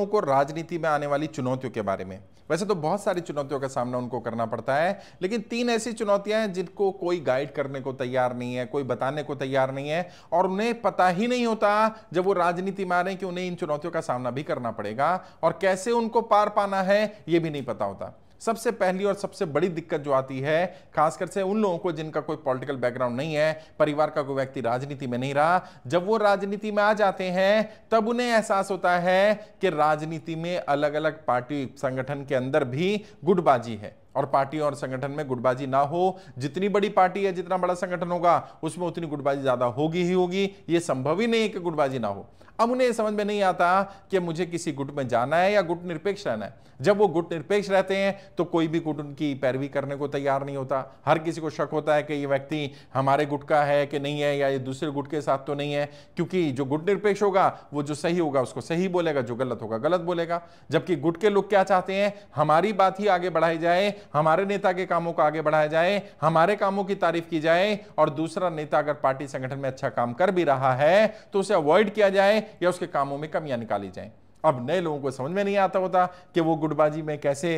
लोगों को राजनीति में आने वाली चुनौतियों के बारे में वैसे तो बहुत सारी चुनौतियों का सामना उनको करना पड़ता है लेकिन तीन ऐसी चुनौतियां हैं जिनको कोई गाइड करने को तैयार नहीं है कोई बताने को तैयार नहीं है और उन्हें पता ही नहीं होता जब वो राजनीति में आ रहे हैं कि उन्हें इन चुनौतियों का सामना भी करना पड़ेगा और कैसे उनको पार पाना है ये भी नहीं पता होता सबसे पहली और सबसे बड़ी दिक्कत जो आती है खासकर से उन लोगों को जिनका कोई पॉलिटिकल बैकग्राउंड नहीं है परिवार का कोई व्यक्ति राजनीति में नहीं रहा जब वो राजनीति में आ जाते हैं तब उन्हें एहसास होता है कि राजनीति में अलग अलग पार्टी संगठन के अंदर भी गुटबाजी है और पार्टी और संगठन में गुटबाजी ना हो जितनी बड़ी पार्टी है जितना बड़ा संगठन होगा उसमें उतनी गुटबाजी ज्यादा होगी ही होगी ये संभव ही नहीं है कि गुटबाजी ना हो अब उन्हें समझ में नहीं आता कि मुझे किसी गुट में जाना है या गुट निरपेक्ष रहना है जब वो गुट निरपेक्ष रहते हैं तो कोई भी गुट उनकी पैरवी करने को तैयार नहीं होता हर किसी को शक होता है कि ये व्यक्ति हमारे गुट का है कि नहीं है या ये दूसरे गुट के साथ तो नहीं है क्योंकि जो गुट निरपेक्ष होगा वो जो सही होगा उसको सही बोलेगा जो गलत होगा गलत बोलेगा जबकि गुट के लोग क्या चाहते हैं हमारी बात ही आगे बढ़ाई जाए हमारे नेता के कामों को आगे बढ़ाया जाए हमारे कामों की तारीफ की जाए और दूसरा नेता अगर पार्टी संगठन में अच्छा काम कर भी रहा है तो उसे अवॉइड किया जाए या उसके कामों में कमियां निकाली जाए अब नए लोगों को समझ में नहीं आता होता कि वो गुटबाजी में कैसे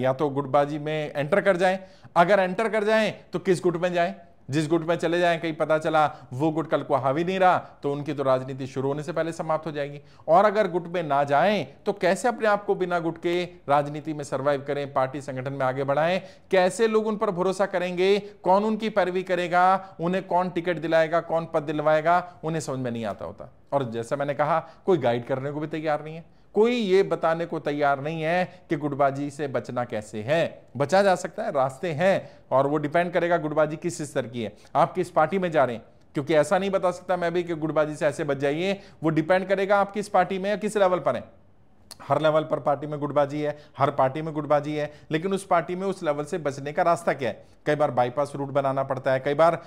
या तो गुटबाजी में एंटर कर जाए अगर एंटर कर जाए तो किस गुट में जाए जिस गुट में चले जाएं कहीं पता चला वो गुट कल को हावी नहीं रहा तो उनकी तो राजनीति शुरू होने से पहले समाप्त हो जाएगी और अगर गुट में ना जाएं तो कैसे अपने आप को बिना गुट के राजनीति में सर्वाइव करें पार्टी संगठन में आगे बढ़ाएं कैसे लोग उन पर भरोसा करेंगे कौन उनकी पैरवी करेगा उन्हें कौन टिकट दिलाएगा कौन पद दिलवाएगा उन्हें समझ में नहीं आता होता और जैसा मैंने कहा कोई गाइड करने को भी तैयार नहीं है कोई ये बताने को तैयार नहीं है कि गुटबाजी से बचना कैसे है बचा जा सकता है रास्ते हैं और वो डिपेंड करेगा गुटबाजी किस स्तर की है आप किस पार्टी में जा रहे हैं क्योंकि ऐसा नहीं बता सकता मैं भी कि गुटबाजी से ऐसे बच जाइए वो डिपेंड करेगा आप किस पार्टी में या किस लेवल पर हैं हर लेवल पर पार्टी में गुटबाजी है हर पार्टी में गुटबाजी है लेकिन उस पार्टी में उस लेवल से बचने का रास्ता क्या है कई बार बाईपास रूट बनाना पड़ता है कई बार आ,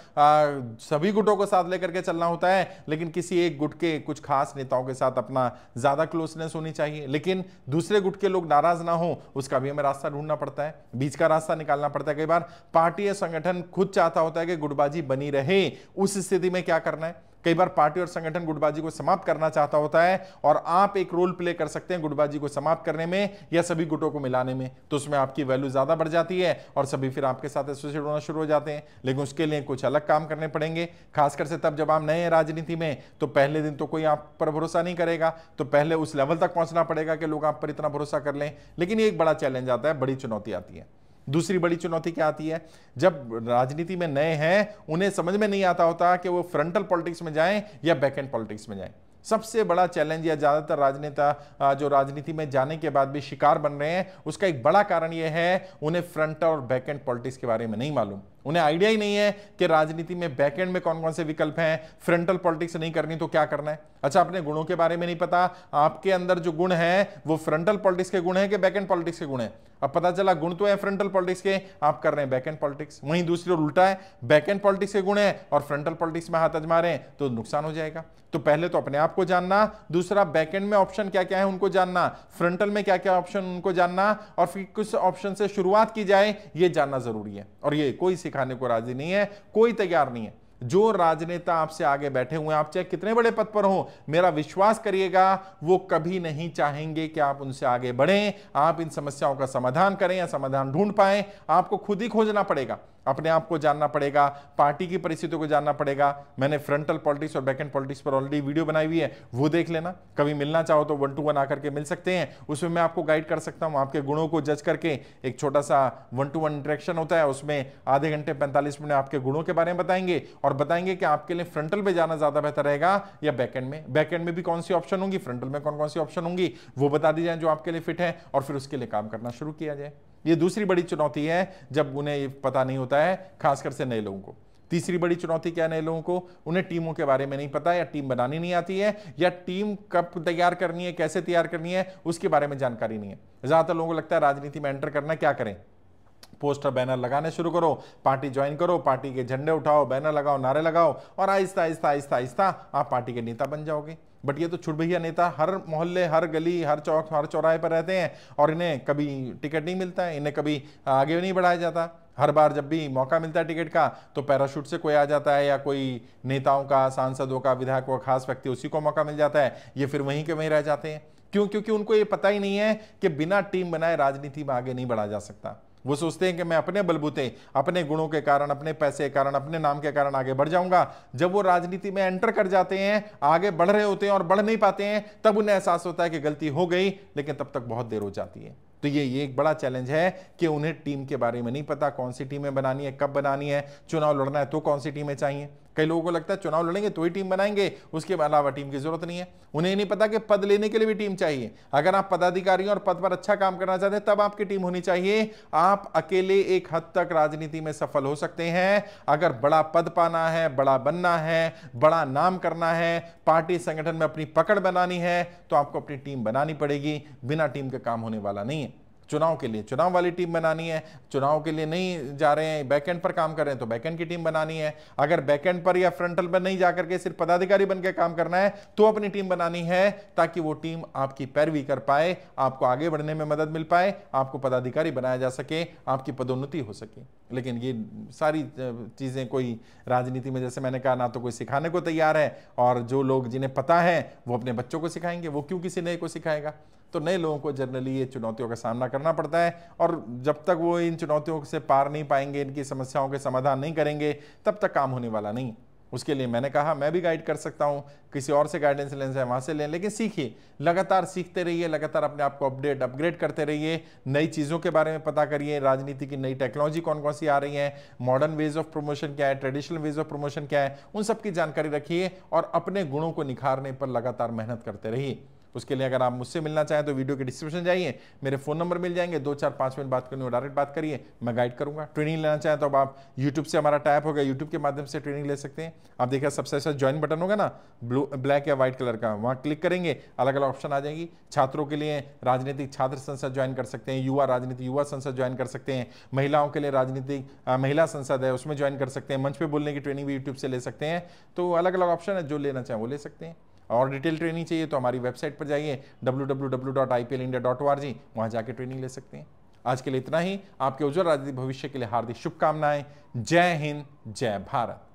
सभी गुटों को साथ लेकर के चलना होता है लेकिन किसी एक गुट के कुछ खास नेताओं के साथ अपना ज़्यादा क्लोजनेस होनी चाहिए लेकिन दूसरे गुट के लोग नाराज़ ना हो उसका भी हमें रास्ता ढूंढना पड़ता है बीच का रास्ता निकालना पड़ता है कई बार पार्टी या संगठन खुद चाहता होता है कि गुटबाजी बनी रहे उस स्थिति में क्या करना है कई बार पार्टी और संगठन गुटबाजी को समाप्त करना चाहता होता है और आप एक रोल प्ले कर सकते हैं गुटबाजी को समाप्त करने में या सभी गुटों को मिलाने में तो उसमें आपकी वैल्यू ज़्यादा बढ़ जाती है और सभी फिर आपके साथ एसोसिएट होना शुरू हो जाते हैं लेकिन उसके लिए कुछ अलग काम करने पड़ेंगे खासकर से तब जब आप नए हैं राजनीति में तो पहले दिन तो कोई आप पर भरोसा नहीं करेगा तो पहले उस लेवल तक पहुंचना पड़ेगा कि लोग आप पर इतना भरोसा कर लें लेकिन ये एक बड़ा चैलेंज आता है बड़ी चुनौती आती है दूसरी बड़ी चुनौती क्या आती है जब राजनीति में नए हैं उन्हें समझ में नहीं आता होता कि वो फ्रंटल पॉलिटिक्स में जाएं या बैक एंड पॉलिटिक्स में जाएं सबसे बड़ा चैलेंज या ज़्यादातर राजनेता जो राजनीति में जाने के बाद भी शिकार बन रहे हैं उसका एक बड़ा कारण यह है उन्हें फ्रंट और बैक एंड पॉलिटिक्स के बारे में नहीं मालूम उन्हें आइडिया ही नहीं है कि राजनीति में बैकएंड में कौन कौन से विकल्प हैं फ्रंटल पॉलिटिक्स नहीं करनी तो क्या करना है अच्छा अपने गुणों के बारे में नहीं पता आपके अंदर जो गुण है वो फ्रंटल पॉलिटिक्स के गुण है कि बैकएंड पॉलिटिक्स के गुण है अब पता चला गुण तो है फ्रंटल पॉलिटिक्स के आप कर रहे हैं बैकएंड पॉलिटिक्स वहीं दूसरी ओर उल्टा है बैकएंड पॉलिटिक्स के गुण है और फ्रंटल पॉलिटिक्स में हाथ अजमा रहे हैं तो नुकसान हो जाएगा तो पहले तो अपने आप को जानना दूसरा बैकएंड में ऑप्शन क्या क्या है उनको जानना फ्रंटल में क्या क्या ऑप्शन उनको जानना और फिर कुछ ऑप्शन से शुरुआत की जाए ये जानना जरूरी है और ये कोई सिखाने को राजी नहीं है कोई तैयार नहीं है जो राजनेता आपसे आगे बैठे हुए हैं आप चाहे कितने बड़े पद पर हो मेरा विश्वास करिएगा वो कभी नहीं चाहेंगे कि आप उनसे आगे बढ़ें आप इन समस्याओं का समाधान करें या समाधान ढूंढ पाएं आपको खुद ही खोजना पड़ेगा अपने आप को जानना पड़ेगा पार्टी की परिस्थितियों को जानना पड़ेगा मैंने फ्रंटल पॉलिटिक्स और बैकहेंड पॉलिटिक्स पर ऑलरेडी वीडियो बनाई हुई है वो देख लेना कभी मिलना चाहो तो वन टू वन आकर के मिल सकते हैं उसमें मैं आपको गाइड कर सकता हूं आपके गुणों को जज करके एक छोटा सा वन टू वन इंटरेक्शन होता है उसमें आधे घंटे पैंतालीस मिनट आपके गुणों के बारे में बताएंगे और बताएंगे कि आपके लिए फ्रंटल में जाना ज्यादा बेहतर रहेगा या बैकेंड में बैकेंड में भी कौन सी ऑप्शन होंगी फ्रंटल में कौन कौन सी ऑप्शन होंगी वो बता दी जाए जो आपके लिए फिट है और फिर उसके लिए काम करना शुरू किया जाए ये दूसरी बड़ी चुनौती है जब उन्हें ये पता नहीं होता है खासकर से नए लोगों को तीसरी बड़ी चुनौती क्या है नए लोगों को उन्हें टीमों के बारे में नहीं पता या टीम बनानी नहीं आती है या टीम कब तैयार करनी है कैसे तैयार करनी है उसके बारे में जानकारी नहीं है ज़्यादातर लोगों को लगता है राजनीति में एंटर करना क्या करें पोस्टर बैनर लगाने शुरू करो पार्टी ज्वाइन करो पार्टी के झंडे उठाओ बैनर लगाओ नारे लगाओ और आहिस्ता आहिस्ता आहिस्ता आहिस्ता आप पार्टी के नेता बन जाओगे बट ये तो छुट भैया नेता हर मोहल्ले हर गली हर चौक हर चौराहे पर रहते हैं और इन्हें कभी टिकट नहीं मिलता है इन्हें कभी आगे नहीं बढ़ाया जाता हर बार जब भी मौका मिलता है टिकट का तो पैराशूट से कोई आ जाता है या कोई नेताओं का सांसदों का विधायकों का खास व्यक्ति उसी को मौका मिल जाता है ये फिर वहीं के वहीं रह जाते हैं क्यों क्योंकि उनको ये पता ही नहीं है कि बिना टीम बनाए राजनीति में आगे नहीं बढ़ा जा सकता वो सोचते हैं कि मैं अपने बलबूते अपने गुणों के कारण अपने पैसे के कारण अपने नाम के कारण आगे बढ़ जाऊंगा जब वो राजनीति में एंटर कर जाते हैं आगे बढ़ रहे होते हैं और बढ़ नहीं पाते हैं तब उन्हें एहसास होता है कि गलती हो गई लेकिन तब तक बहुत देर हो जाती है तो ये ये एक बड़ा चैलेंज है कि उन्हें टीम के बारे में नहीं पता कौन सी टीमें बनानी है कब बनानी है चुनाव लड़ना है तो कौन सी टीमें चाहिए कई लोगों को लगता है चुनाव लड़ेंगे तो ही टीम बनाएंगे उसके अलावा टीम की जरूरत नहीं है उन्हें नहीं पता कि पद लेने के लिए भी टीम चाहिए अगर आप पदाधिकारियों और पद पर अच्छा काम करना चाहते हैं तब आपकी टीम होनी चाहिए आप अकेले एक हद तक राजनीति में सफल हो सकते हैं अगर बड़ा पद पाना है बड़ा बनना है बड़ा नाम करना है पार्टी संगठन में अपनी पकड़ बनानी है तो आपको अपनी टीम बनानी पड़ेगी बिना टीम का काम होने वाला नहीं है चुनाव के लिए चुनाव वाली टीम बनानी है चुनाव के लिए नहीं जा रहे हैं बैकएंड पर काम कर रहे हैं तो बैकेंड की टीम बनानी है अगर बैकेंड पर या फ्रंटल पर नहीं जाकर के सिर्फ पदाधिकारी बनकर काम करना है तो अपनी टीम बनानी है ताकि वो टीम आपकी पैरवी कर पाए आपको आगे बढ़ने में मदद मिल पाए आपको पदाधिकारी बनाया जा सके आपकी पदोन्नति हो सके लेकिन ये सारी चीज़ें कोई राजनीति में जैसे मैंने कहा ना तो कोई सिखाने को तैयार है और जो लोग जिन्हें पता है वो अपने बच्चों को सिखाएंगे वो क्यों किसी नए को सिखाएगा तो नए लोगों को जनरली ये चुनौतियों का सामना करना पड़ता है और जब तक वो इन चुनौतियों से पार नहीं पाएंगे इनकी समस्याओं के समाधान नहीं करेंगे तब तक काम होने वाला नहीं उसके लिए मैंने कहा मैं भी गाइड कर सकता हूँ किसी और से गाइडेंस लेना है वहाँ से लें लेकिन सीखिए लगातार सीखते रहिए लगातार अपने आप को अपडेट अपग्रेड करते रहिए नई चीज़ों के बारे में पता करिए राजनीति की नई टेक्नोलॉजी कौन कौन सी आ रही है मॉडर्न वेज ऑफ प्रमोशन क्या है ट्रेडिशनल वेज ऑफ प्रमोशन क्या है उन सब की जानकारी रखिए और अपने गुणों को निखारने पर लगातार मेहनत करते रहिए उसके लिए अगर आप मुझसे मिलना चाहें तो वीडियो के डिस्क्रिप्शन जाइए मेरे फ़ोन नंबर मिल जाएंगे दो चार पाँच मिनट बात करनी हो डायरेक्ट बात करिए मैं गाइड करूँगा ट्रेनिंग लेना चाहें तो अब आप यूट्यूब से हमारा टैप होगा यूट्यूब के माध्यम से ट्रेनिंग ले सकते हैं आप देखिए सबसे अच्छा ज्वाइन बटन होगा ना ब्लू ब्लैक या व्हाइट कलर का वहाँ क्लिक करेंगे अलग अलग ऑप्शन आ जाएगी छात्रों के लिए राजनीतिक छात्र संसद ज्वाइन कर सकते हैं युवा राजनीति युवा संसद ज्वाइन कर सकते हैं महिलाओं के लिए राजनीतिक महिला संसद है उसमें ज्वाइन कर सकते हैं मंच पर बोलने की ट्रेनिंग भी यूट्यूब से ले सकते हैं तो अलग अलग ऑप्शन है जो लेना चाहें वो ले सकते हैं और डिटेल ट्रेनिंग चाहिए तो हमारी वेबसाइट पर जाइए www.ipelindia.org वहाँ जाके ट्रेनिंग ले सकते हैं आज के लिए इतना ही आपके उज्जवल राजनीतिक भविष्य के लिए हार्दिक शुभकामनाएं जय हिंद जय भारत